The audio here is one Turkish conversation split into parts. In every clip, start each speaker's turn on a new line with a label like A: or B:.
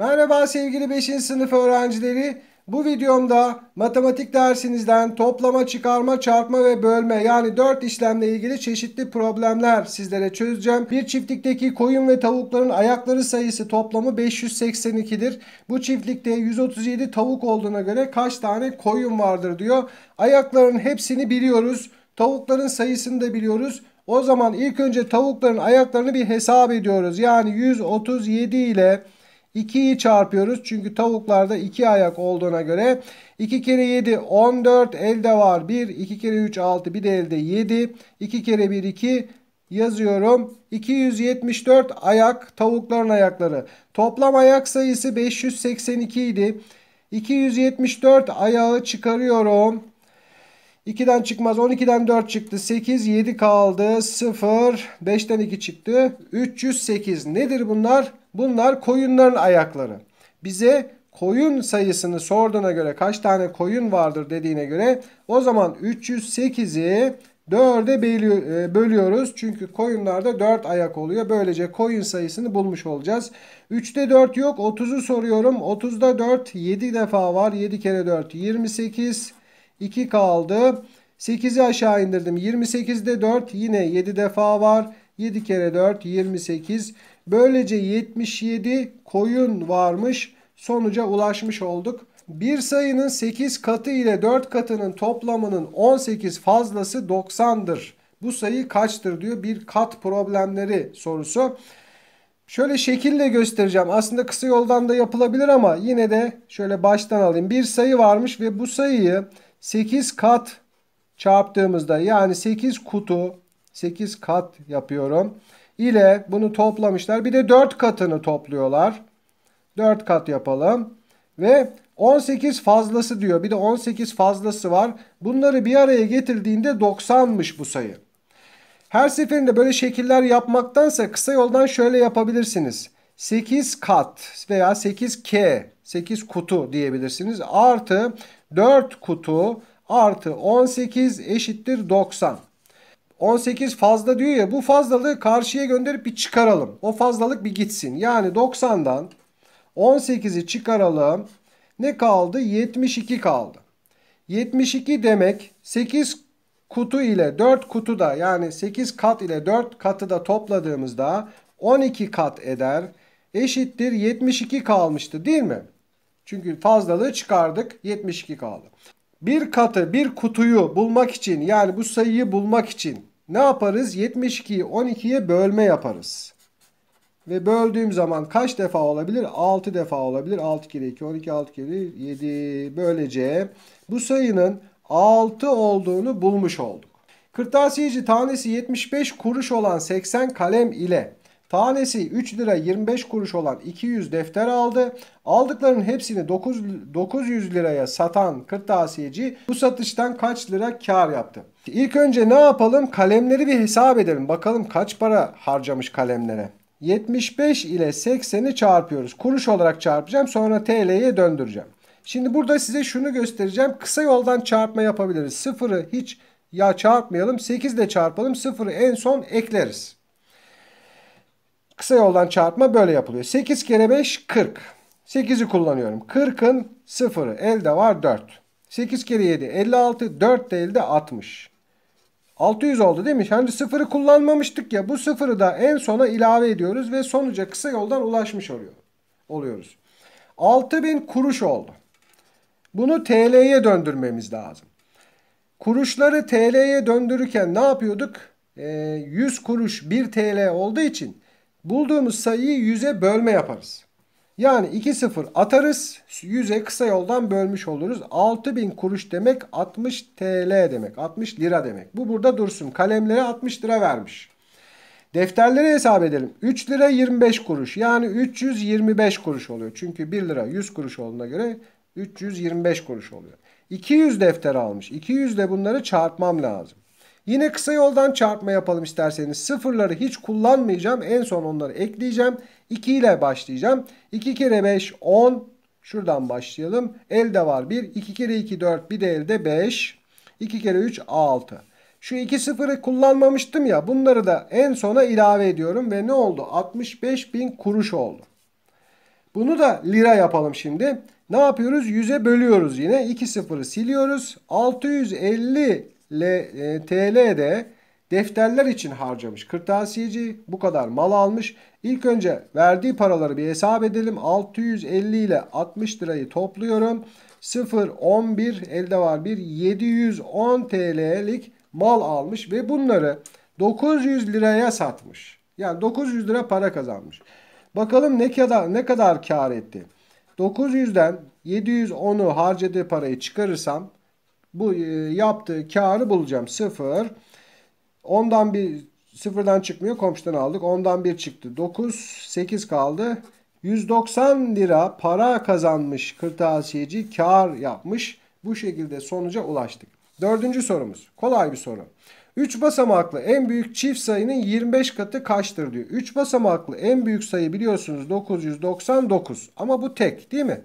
A: Merhaba sevgili 5. sınıf öğrencileri. Bu videomda matematik dersinizden toplama, çıkarma, çarpma ve bölme yani 4 işlemle ilgili çeşitli problemler sizlere çözeceğim. Bir çiftlikteki koyun ve tavukların ayakları sayısı toplamı 582'dir. Bu çiftlikte 137 tavuk olduğuna göre kaç tane koyun vardır diyor. Ayakların hepsini biliyoruz. Tavukların sayısını da biliyoruz. O zaman ilk önce tavukların ayaklarını bir hesap ediyoruz. Yani 137 ile 2'yi çarpıyoruz. Çünkü tavuklarda 2 ayak olduğuna göre 2 kere 7 14 elde var 1 2 kere 3 6 bir de elde 7 2 kere 1 2 yazıyorum. 274 ayak tavukların ayakları. Toplam ayak sayısı 582 idi. 274 ayağı çıkarıyorum. 2'den çıkmaz. 12'den 4 çıktı. 8, 7 kaldı. 0, 5'ten 2 çıktı. 308. Nedir bunlar? Bunlar koyunların ayakları. Bize koyun sayısını sorduğuna göre kaç tane koyun vardır dediğine göre o zaman 308'i 4'e e, bölüyoruz. Çünkü koyunlarda 4 ayak oluyor. Böylece koyun sayısını bulmuş olacağız. 3'te 4 yok. 30'u soruyorum. 30'da 4 7 defa var. 7 kere 4 28. 2 kaldı. 8'i aşağı indirdim. 28'de 4 yine 7 defa var. 7 kere 4 28. Böylece 77 koyun varmış sonuca ulaşmış olduk. Bir sayının 8 katı ile 4 katının toplamının 18 fazlası 90'dır. Bu sayı kaçtır diyor bir kat problemleri sorusu. Şöyle şekilde göstereceğim. Aslında kısa yoldan da yapılabilir ama yine de şöyle baştan alayım. Bir sayı varmış ve bu sayıyı 8 kat çarptığımızda yani 8 kutu 8 kat yapıyorum ile bunu toplamışlar. Bir de 4 katını topluyorlar. 4 kat yapalım. Ve 18 fazlası diyor. Bir de 18 fazlası var. Bunları bir araya getirdiğinde 90'mış bu sayı. Her seferinde böyle şekiller yapmaktansa kısa yoldan şöyle yapabilirsiniz. 8 kat veya 8K, 8 kutu diyebilirsiniz. Artı 4 kutu artı 18 eşittir 90. 18 fazla diyor ya bu fazlalığı karşıya gönderip bir çıkaralım. O fazlalık bir gitsin. Yani 90'dan 18'i çıkaralım. Ne kaldı? 72 kaldı. 72 demek 8 kutu ile 4 kutu da yani 8 kat ile 4 katı da topladığımızda 12 kat eder. Eşittir 72 kalmıştı değil mi? Çünkü fazlalığı çıkardık 72 kaldı. Bir katı bir kutuyu bulmak için yani bu sayıyı bulmak için ne yaparız? 72'yi 12'ye bölme yaparız. Ve böldüğüm zaman kaç defa olabilir? 6 defa olabilir. 6 kere 2, 12, 6 kere 7. Böylece bu sayının 6 olduğunu bulmuş olduk. Kırtasiyeci tanesi 75 kuruş olan 80 kalem ile Tanesi 3 lira 25 kuruş olan 200 defter aldı. Aldıklarının hepsini 9, 900 liraya satan kırtasiyeci bu satıştan kaç lira kar yaptı? İlk önce ne yapalım? Kalemleri bir hesap edelim. Bakalım kaç para harcamış kalemlere. 75 ile 80'i çarpıyoruz. Kuruş olarak çarpacağım sonra TL'ye döndüreceğim. Şimdi burada size şunu göstereceğim. Kısa yoldan çarpma yapabiliriz. 0'ı hiç ya çarpmayalım. 8 ile çarpalım. 0'ı en son ekleriz. Kısa yoldan çarpma böyle yapılıyor. 8 kere 5 40. 8'i kullanıyorum. 40'ın 0'ı elde var 4. 8 kere 7 56 4 de elde 60. 600 oldu değil mi? Hani sıfırı kullanmamıştık ya. Bu sıfırı da en sona ilave ediyoruz ve sonuca kısa yoldan ulaşmış oluyor, oluyoruz. 6000 kuruş oldu. Bunu TL'ye döndürmemiz lazım. Kuruşları TL'ye döndürürken ne yapıyorduk? E, ee, 100 kuruş 1 TL olduğu için Bulduğumuz sayıyı 100'e bölme yaparız. Yani 2 sıfır atarız. 100'e kısa yoldan bölmüş oluruz. 6000 kuruş demek 60 TL demek. 60 lira demek. Bu burada dursun. Kalemlere 60 lira vermiş. Defterleri hesap edelim. 3 lira 25 kuruş. Yani 325 kuruş oluyor. Çünkü 1 lira 100 kuruş olduğuna göre 325 kuruş oluyor. 200 defter almış. 200 de bunları çarpmam lazım. Yine kısa yoldan çarpma yapalım isterseniz. Sıfırları hiç kullanmayacağım. En son onları ekleyeceğim. 2 ile başlayacağım. 2 kere 5 10. Şuradan başlayalım. Elde var 1. 2 kere 2 4. Bir de elde 5. 2 kere 3 6. Şu 2 sıfırı kullanmamıştım ya. Bunları da en sona ilave ediyorum. Ve ne oldu? 65 bin kuruş oldu. Bunu da lira yapalım şimdi. Ne yapıyoruz? 100'e bölüyoruz yine. 2 sıfırı siliyoruz. 650 e, TL'de defterler için harcamış. Kırtasiyeci bu kadar mal almış. İlk önce verdiği paraları bir hesap edelim. 650 ile 60 lirayı topluyorum. 0, 11 elde var bir 710 TL'lik mal almış ve bunları 900 liraya satmış. Yani 900 lira para kazanmış. Bakalım ne kadar ne kadar kar etti. 900'den 710'u harcadığı parayı çıkarırsam bu e, yaptığı karı bulacağım. 0. Ondan bir sıfırdan çıkmıyor. Komşudan aldık. Ondan bir çıktı. 9. 8 kaldı. 190 lira para kazanmış kırtasiyeci kar yapmış. Bu şekilde sonuca ulaştık. Dördüncü sorumuz. Kolay bir soru. 3 basamaklı en büyük çift sayının 25 katı kaçtır diyor. 3 basamaklı en büyük sayı biliyorsunuz 999 ama bu tek değil mi?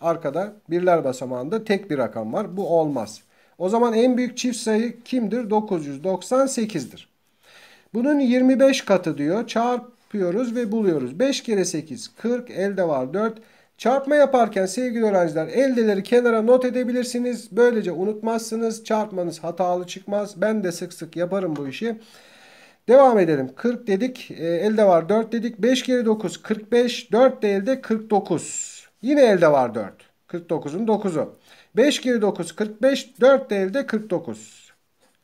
A: Arkada birler basamağında tek bir rakam var. Bu olmaz. O zaman en büyük çift sayı kimdir? 998'dir. Bunun 25 katı diyor. Çarpıyoruz ve buluyoruz. 5 kere 8 40 elde var 4. Çarpma yaparken sevgili öğrenciler eldeleri kenara not edebilirsiniz. Böylece unutmazsınız. Çarpmanız hatalı çıkmaz. Ben de sık sık yaparım bu işi. Devam edelim. 40 dedik. E, elde var 4 dedik. 5 kere 9 45. 4 de elde 49. Yine elde var 4. 49'un 9'u. 5 kere 9 45. 4 değil de 49.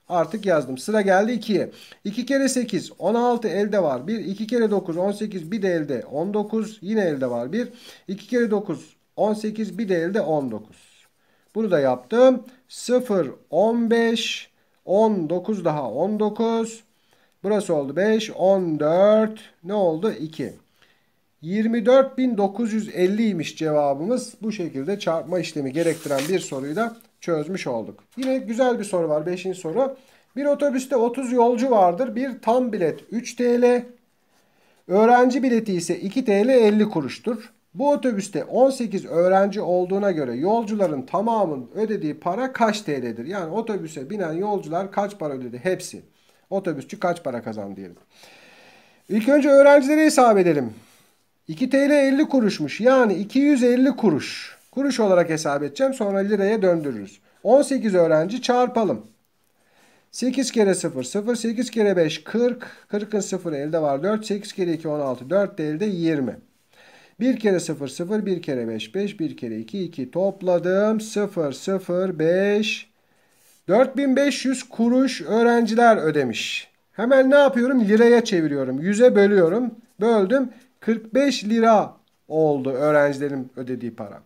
A: Artık yazdım. Sıra geldi 2'ye. 2 kere 8 16 elde var. 1 2 kere 9 18 bir de elde 19 yine elde var. 1 2 kere 9 18 bir de elde 19. Bunu da yaptım. 0 15 19 daha 19. Burası oldu 5 14 ne oldu 2. 24.950 imiş cevabımız. Bu şekilde çarpma işlemi gerektiren bir soruyu da çözmüş olduk. Yine güzel bir soru var. beşinci soru. Bir otobüste 30 yolcu vardır. Bir tam bilet 3 TL. Öğrenci bileti ise 2 TL 50 kuruştur. Bu otobüste 18 öğrenci olduğuna göre yolcuların tamamının ödediği para kaç TL'dir? Yani otobüse binen yolcular kaç para ödedi? Hepsi. Otobüsçü kaç para kazandı diyelim. İlk önce öğrencileri hesap edelim. 2 TL 50 kuruşmuş. Yani 250 kuruş. Kuruş olarak hesap edeceğim. Sonra liraya döndürürüz. 18 öğrenci çarpalım. 8 kere 0 0 8 kere 5 40 40'ın 0 elde var 4 8 kere 2 16 4 de elde 20 1 kere 0 0 1 kere 5 5 1 kere 2 2 topladım 0 0 5 4500 kuruş öğrenciler ödemiş. Hemen ne yapıyorum? Liraya çeviriyorum. 100'e bölüyorum. Böldüm. 45 lira oldu öğrencilerin ödediği para.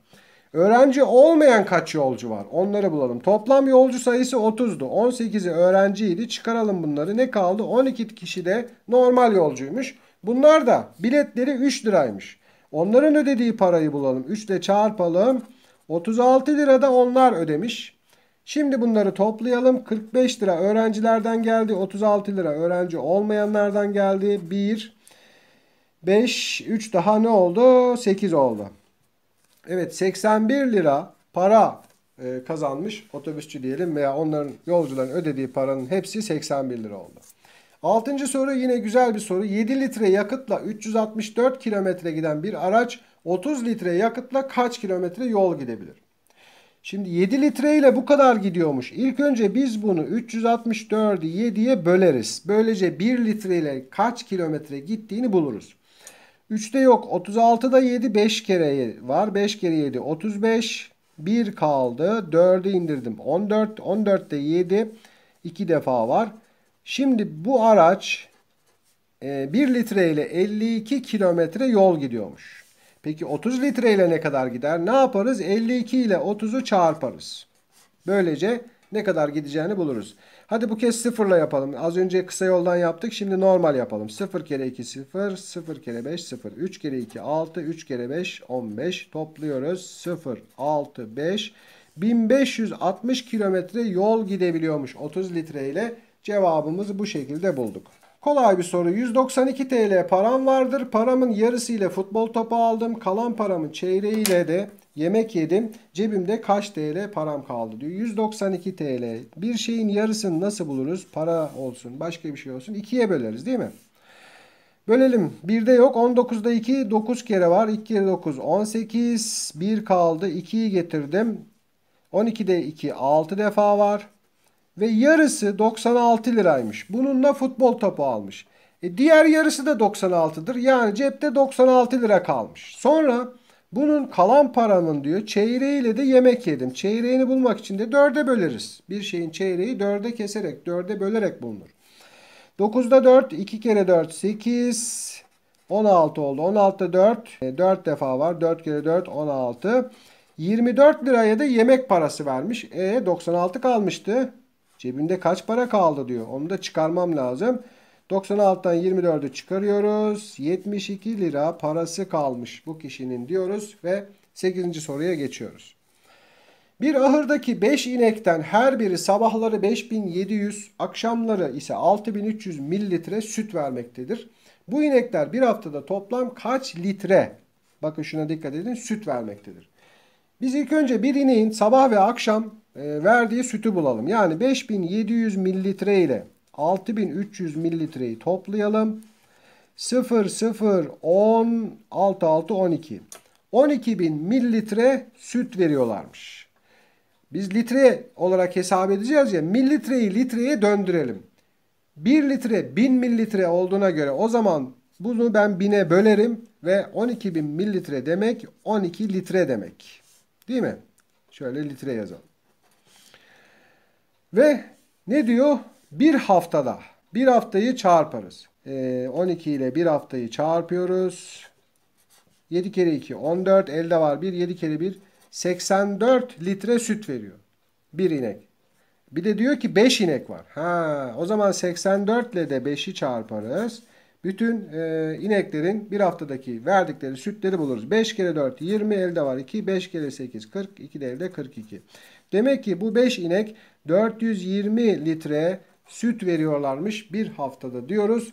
A: Öğrenci olmayan kaç yolcu var? Onları bulalım. Toplam yolcu sayısı 30'du. 18'i öğrenciydi. Çıkaralım bunları. Ne kaldı? 12 kişi de normal yolcuymuş. Bunlar da biletleri 3 liraymış. Onların ödediği parayı bulalım. 3 ile çarpalım. 36 lira da onlar ödemiş. Şimdi bunları toplayalım. 45 lira öğrencilerden geldi. 36 lira öğrenci olmayanlardan geldi. 1, 5, 3 daha ne oldu? 8 oldu. Evet 81 lira para e, kazanmış otobüsçü diyelim veya onların yolcuların ödediği paranın hepsi 81 lira oldu. Altıncı soru yine güzel bir soru. 7 litre yakıtla 364 kilometre giden bir araç 30 litre yakıtla kaç kilometre yol gidebilir? Şimdi 7 litre ile bu kadar gidiyormuş. İlk önce biz bunu 364'ü 7'ye böleriz. Böylece 1 litre ile kaç kilometre gittiğini buluruz. 3'te yok. 36'da 7 5 kere var. 5 kere 7 35. 1 kaldı. 4'ü indirdim. 14. 14'te 7 2 defa var. Şimdi bu araç 1 litre ile 52 kilometre yol gidiyormuş. Peki 30 litre ile ne kadar gider? Ne yaparız? 52 ile 30'u çarparız. Böylece ne kadar gideceğini buluruz. Hadi bu kez sıfırla yapalım. Az önce kısa yoldan yaptık. Şimdi normal yapalım. 0 kere 2 0. 0 kere 5 0. 3 kere 2 6. 3 kere 5 15. Topluyoruz. 0 6 5. 1560 kilometre yol gidebiliyormuş 30 litre ile. Cevabımızı bu şekilde bulduk. Kolay bir soru. 192 TL param vardır. Paramın yarısı ile futbol topu aldım. Kalan paramın çeyreği ile de Yemek yedim. Cebimde kaç TL param kaldı diyor. 192 TL. Bir şeyin yarısını nasıl buluruz? Para olsun, başka bir şey olsun. 2'ye böleriz değil mi? Bölelim. 1'de yok. 19'da 2 9 kere var. 2 kere 9 18. 1 kaldı. 2'yi getirdim. 12'de 2 6 defa var. Ve yarısı 96 liraymış. Bununla futbol topu almış. E diğer yarısı da 96'dır. Yani cepte 96 lira kalmış. Sonra bunun kalan paranın diyor çeyreğiyle de yemek yedim. Çeyreğini bulmak için de dörde böleriz. Bir şeyin çeyreği dörde keserek, dörde bölerek bulunur. 9'da 4, 2 kere 4, 8, 16 oldu. 16'da 4, 4 defa var. 4 kere 4, 16. 24 liraya da yemek parası vermiş. E 96 kalmıştı. Cebimde kaç para kaldı diyor. Onu da çıkarmam lazım. 96'dan 24'ü çıkarıyoruz. 72 lira parası kalmış bu kişinin diyoruz ve 8. soruya geçiyoruz. Bir ahırdaki 5 inekten her biri sabahları 5700, akşamları ise 6300 mililitre süt vermektedir. Bu inekler bir haftada toplam kaç litre, bakın şuna dikkat edin, süt vermektedir. Biz ilk önce bir ineğin sabah ve akşam e, verdiği sütü bulalım. Yani 5700 mililitre ile 6300 mililitreyi toplayalım. 0 0 10 6 6 12. 12000 mililitre süt veriyorlarmış. Biz litre olarak hesap edeceğiz ya mililitreyi litreye döndürelim. 1 litre 1000 mililitre olduğuna göre o zaman bunu ben 1000'e bölerim ve 12.000 mililitre demek 12 litre demek. Değil mi? Şöyle litre yazalım. Ve ne diyor? Bir haftada bir haftayı çarparız. E, ee, 12 ile bir haftayı çarpıyoruz. 7 kere 2 14 elde var 1 7 kere 1 84 litre süt veriyor. Bir inek. Bir de diyor ki 5 inek var. Ha, o zaman 84 ile de 5'i çarparız. Bütün e, ineklerin bir haftadaki verdikleri sütleri buluruz. 5 kere 4 20 elde var 2. 5 kere 8 40. 2 de elde 42. Demek ki bu 5 inek 420 litre süt veriyorlarmış bir haftada diyoruz.